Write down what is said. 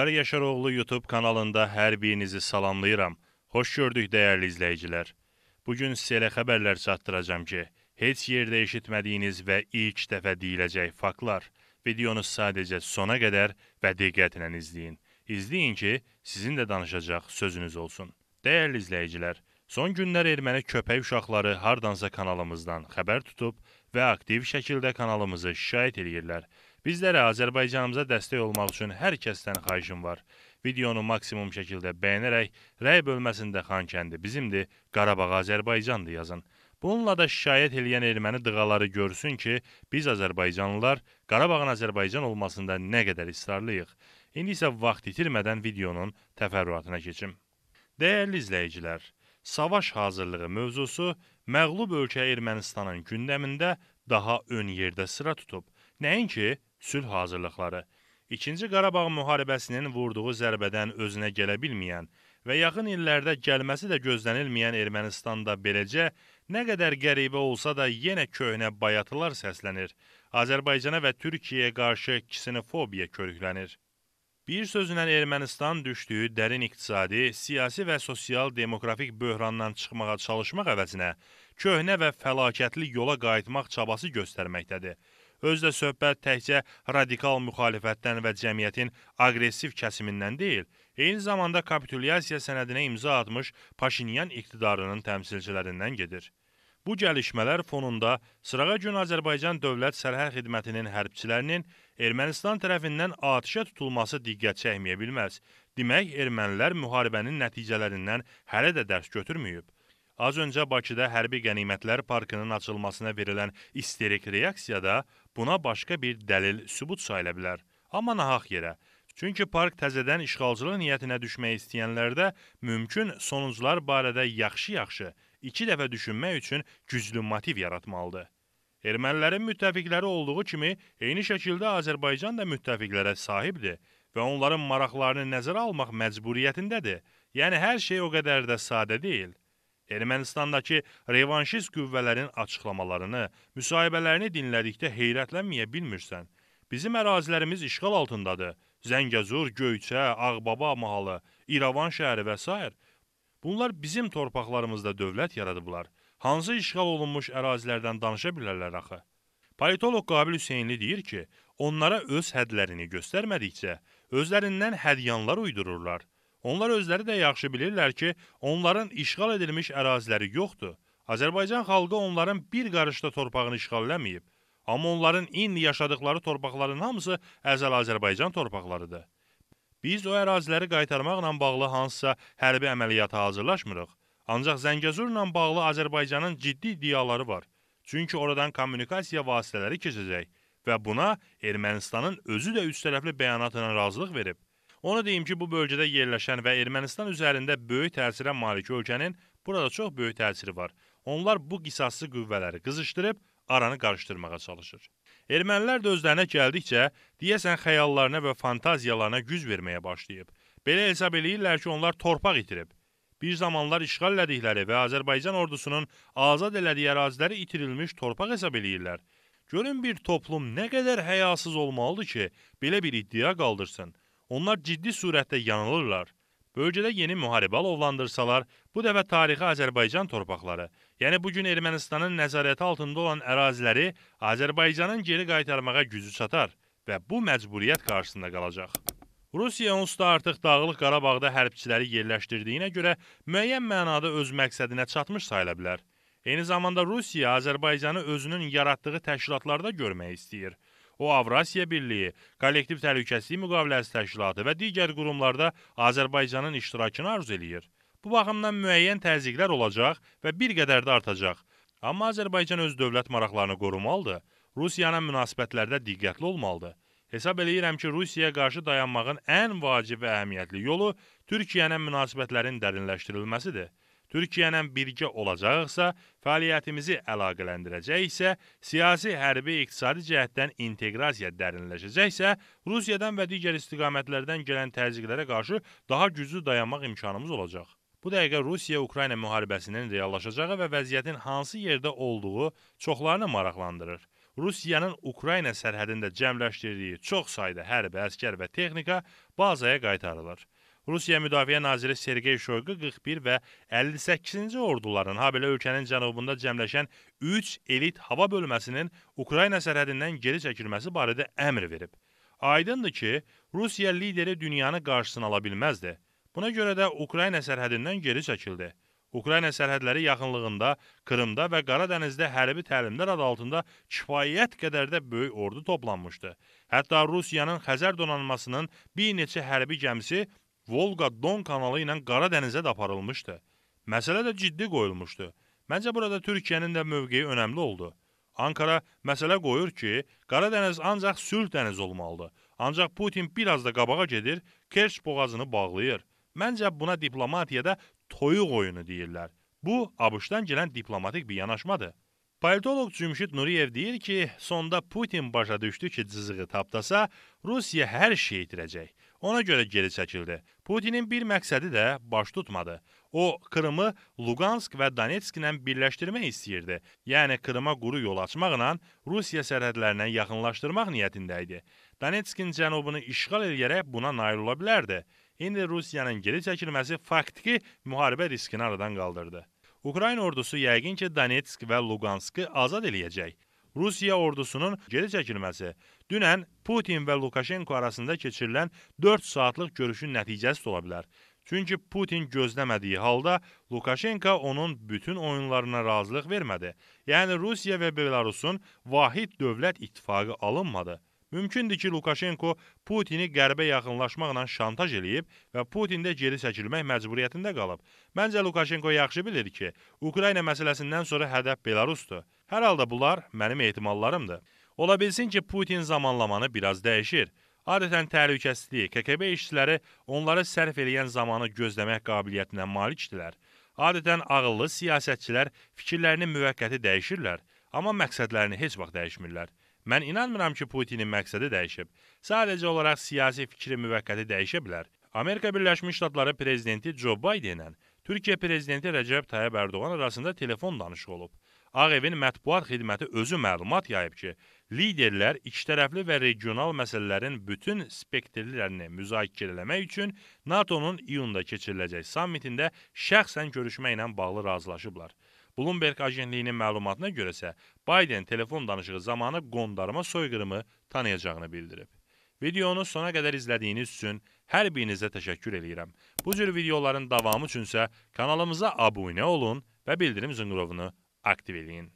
Vüqar Yaşaroğlu YouTube kanalında hər birinizi salamlayıram. Xoş gördük dəyərli izləyicilər. Bugün sizə elə xəbərlər çatdıracam ki, heç yerdə eşitmədiyiniz və ilk dəfə deyiləcək faktlar. Videonu sadəcə sona qədər və diqqətlə izləyin. İzləyin ki, sizin də danışacaq sözünüz olsun. Dəyərli izləyicilər, son günlər erməni köpək uşaqları hardansa kanalımızdan xəbər tutub və aktiv şəkildə kanalımızı şikayət eləyirlər. Bizlərə Azərbaycanımıza dəstək olmaq üçün hər kəsdən xahişim var. Videonu maksimum şəkildə bəyənərək, rəy bölməsində Xankəndi bizimdir, Qarabağ Azərbaycandır yazın. Bununla da şikayət eləyən erməni dığaları görsün ki, biz Azərbaycanlılar Qarabağın Azərbaycan olmasında nə qədər israrlıyıq. İndi isə vaxt itirmədən videonun təfərrüatına keçim. Dəyərli izləyicilər, savaş hazırlığı mövzusu məğlub ölkə Ermənistanın gündəmində daha ön yerdə sıra tutub. Nəinki sülh hazırlıqları, İkinci Qarabağ müharibəsinin vurduğu zərbədən özünə gələ bilməyən və yaxın illərdə gəlməsi də gözlənilməyən Ermənistanda beləcə nə qədər qəribə olsa da yenə köhnə bayatılar səslənir. Azərbaycana və Türkiyəyə qarşı kisinofobiya körüklənir. Bir sözlə Ermənistan düşdüyü dərin iqtisadi, siyasi və sosial demografik böhrandan çıxmağa çalışmaq əvəzinə köhnə və fəlakətli yola qayıtmaq çabası göstərməkdədir. Özdə söhbət təkcə radikal müxalifətdən və cəmiyyətin aqressiv kəsimindən deyil, eyni zamanda kapitulyasiya sənədinə imza atmış Paşinyan iqtidarının təmsilçilərindən gedir. Bu gəlişmələr fonunda sırağa gün Azərbaycan Dövlət Sərhəd Xidmətinin hərbçilərinin Ermənistan tərəfindən atəşə tutulması diqqət çəkməyə bilməz. Demək, ermənilər müharibənin nəticələrindən hələ də dərs götürməyib. Az öncə Bakıda Hərbi Qənimətlər Parkının açılmasına verilən isterik reaksiyada buna başqa bir dəlil, sübut sayıla bilər. Amma nahaq yerə. Çünki park təzədən işğalçılıq niyyətinə düşmək istəyənlərdə mümkün sonuclar barədə yaxşı-yaxşı iki dəfə düşünmək üçün güclü motiv yaratmalıdır. Ermənilərin müttəfiqləri olduğu kimi, eyni şəkildə Azərbaycan da müttəfiqlərə sahibdir və onların maraqlarını nəzərə almaq məcburiyyətindədir. Yəni hər şey o qədər də sadə deyil. Ermənistandakı revanşist qüvvələrin açıqlamalarını, müsahibələrini dinlədikdə heyrətlənməyə bilmirsən. Bizim ərazilərimiz işğal altındadır. Zəngəzur, Göyçə, Ağbaba mahalı, İrəvan şəhəri və s. Bunlar bizim torpaqlarımızda dövlət yaradıblar. Hansı işğal olunmuş ərazilərdən danışa bilərlər axı? Politoloq Qabil Hüseynli deyir ki, onlara öz hədlərini göstərmədikcə özlərindən hədyanlar uydururlar. Onlar özləri də yaxşı bilirlər ki, onların işğal edilmiş əraziləri yoxdur. Azərbaycan xalqı onların bir qarış da torpağını işğal eləməyib. Amma onların indi yaşadıkları torpaqların hamısı əzəl Azərbaycan torpaqlarıdır. Biz o əraziləri qaytarmaqla bağlı hansısa hərbi əməliyyata hazırlaşmırıq. Ancaq Zəngəzurla bağlı Azərbaycanın ciddi iddiaları var. Çünki oradan kommunikasiya vasitələri keçəcək və buna Ermənistanın özü də üç tərəfli bəyanatına razılıq verib. Onu deyim ki, bu bölgədə yerləşən və Ermənistan üzərində böyük təsirə malik ölkənin burada çox böyük təsiri var. Onlar bu qisaslı qüvvələri qızışdırıb aranı qarışdırmağa çalışır. Ermənilər də özlərinə gəldikcə, deyəsən xəyallarına və fantaziyalarına güc verməyə başlayıb. Belə hesab eləyirlər ki, onlar torpaq itirib. Bir zamanlar işğal elədikləri və Azərbaycan ordusunun azad elədiyi əraziləri itirilmiş torpaq hesab eləyirlər. Görün bir toplum nə qədər həyasız olmalıdır ki, belə bir iddia qaldırsın. Onlar ciddi sürətdə yanılırlar. Bölgədə yeni müharibə alovlandırsalar, bu dəfə tarixi Azərbaycan torpaqları, yəni bu gün Ermənistanın nəzarəti altında olan əraziləri Azərbaycanın geri qaytarmağa gücü çatar və bu məcburiyyət qarşısında qalacaq. Rusiya onsuz da artıq Dağlıq Qarabağda hərbçiləri yerləşdirdiyinə görə müəyyən mənada öz məqsədinə çatmış sayıla bilər. Eyni zamanda Rusiya Azərbaycanı özünün yaratdığı təşkilatlarda görmək istəyir o Avrasiya Birliyi, Kollektiv Təhlükəsizlik Müqaviləsi Təşkilatı və digər qurumlarda Azərbaycanın iştirakını arzu eləyir. Bu baxımdan müəyyən təzyiqlər olacaq və bir qədər də artacaq. Amma Azərbaycan öz dövlət maraqlarını qorumalıdır, Rusiyana münasibətlərdə diqqətli olmalıdır. Hesab eləyirəm ki, Rusiyaya qarşı dayanmağın ən vacib və əhəmiyyətli yolu Türkiyəyə münasibətlərin dərinləşdirilməsidir. Türkiyə ilə birgə olacağıqsa, fəaliyyətimizi əlaqələndirəcəksə, siyasi, hərbi, iqtisadi cəhətdən inteqrasiya dərinləşəcəksə, Rusiyadan və digər istiqamətlərdən gələn təzyiqlərə qarşı daha güclü dayanmaq imkanımız olacaq. Bu dəqiqə Rusiya-Ukrayna müharibəsinin reallaşacağı və vəziyyətin hansı yerdə olduğu çoxlarını maraqlandırır. Rusiyanın Ukrayna sərhədində cəmləşdirdiyi çox sayda hərbi əskər və texnika bazaya qaytarılır. Rusiya Müdafiə naziri Sergey Shoyqu 41 və 58-ci orduların, habelə ölkənin cənubunda cəmləşən 3 elit hava bölməsinin Ukrayna sərhədindən geri çəkilməsi barədə əmr verib. Aydındır ki, Rusiya lideri dünyanı qarşısına ala bilməzdi. Buna görə də Ukrayna sərhədindən geri çəkildi. Ukrayna sərhədləri yaxınlığında, Kırımda və Qara dənizdə hərbi təlimlər adı altında kifayət qədər də böyük ordu toplanmışdı. Hətta Rusiyanın Xəzər donanmasının bir neçə hərbi gəmisi Volqa-Don kanalı ilə Qara dənizə də aparılmışdı. Məsələ də ciddi qoyulmuşdu. Məncə burada Türkiyənin də mövqeyi önəmli oldu. Ankara məsələ qoyur ki, Qara dəniz ancaq sülh dəniz olmalıdır. Ancaq Putin bir az da qabağa gedir, Kerç boğazını bağlayır. Məncə buna diplomatiyada toyuq oyunu deyirlər. Bu, ABŞ-dan gələn diplomatik bir yanaşmadır. Politoloq Cümşid Nuriyev deyir ki, sonda Putin başa düşdü ki, cızığı tapdasa, Rusiya hər şey itirəcək. Ona görə geri çəkildi. Putinin bir məqsədi də baş tutmadı. O Krımı Luqansk və Donetsk ilə birləşdirmək istəyirdi. Yəni Krıma quru yol açmaqla Rusiya sərhədlərinə yaxınlaşdırmaq niyyətində idi. Donetskin cənubunu işğal edərək buna nail ola bilərdi. İndi Rusiyanın geri çəkilməsi faktiki müharibə riskini aradan qaldırdı. Ukrayna ordusu yəqin ki, Donetsk və Luqanskı azad eləyəcək. Rusiya ordusunun geri çəkilməsi dünən Putin və Lukaşenko arasında keçirilən 4 saatlıq görüşün nəticəsi ola bilər. Çünki Putin gözləmədiyi halda Lukaşenko onun bütün oyunlarına razılıq vermədi. Yəni Rusiya və Belarusun vahid dövlət ittifaqı alınmadı. Mümkündür ki, Lukaşenko Putini qərbə yaxınlaşmaqla şantaj eləyib və Putin də geri çəkilmək məcburiyyətində qalıb. Məncə Lukaşenko yaxşı bilir ki, Ukrayna məsələsindən sonra hədəf Belarusdur. Hər halda bunlar mənim ehtimallarımdır. Ola bilsin ki, Putin zamanlamanı biraz dəyişir. Adətən təhlükəsizliyi, KKB işçiləri onları sərf eləyən zamanı gözləmək qabiliyyətinə malikdirlər. Adətən ağıllı siyasətçilər fikirlərini müvəqqəti dəyişirlər, amma məqsədlərini heç vaxt dəyişmirlər. Mən inanmıram ki, Putinin məqsədi dəyişib. Sadəcə olaraq siyasi fikri müvəqqəti dəyişə bilər. Amerika Birləşmiş Ştatları prezidenti Joe Biden ilə Türkiyə prezidenti Rəcəb Tayyib Ərdoğan arasında telefon danışığı olub. Ağ evin mətbuat xidməti özü məlumat yayıb ki, liderlər ikitərəfli və regional məsələlərin bütün spektrlərini müzakirə etmək üçün NATO-nun iyunda keçiriləcək sammitində şəxsən görüşmə ilə bağlı razılaşıblar. Bloomberg agentliyinin məlumatına görə isə Biden telefon danışığı zamanı qondarma soyqırımı tanıyacağını bildirib. Videonu sona qədər izlədiyiniz üçün hər birinizə təşəkkür edirəm. Bu cür videoların davamı üçünsə kanalımıza abunə olun və bildirim zınqırovunu aktiveliğin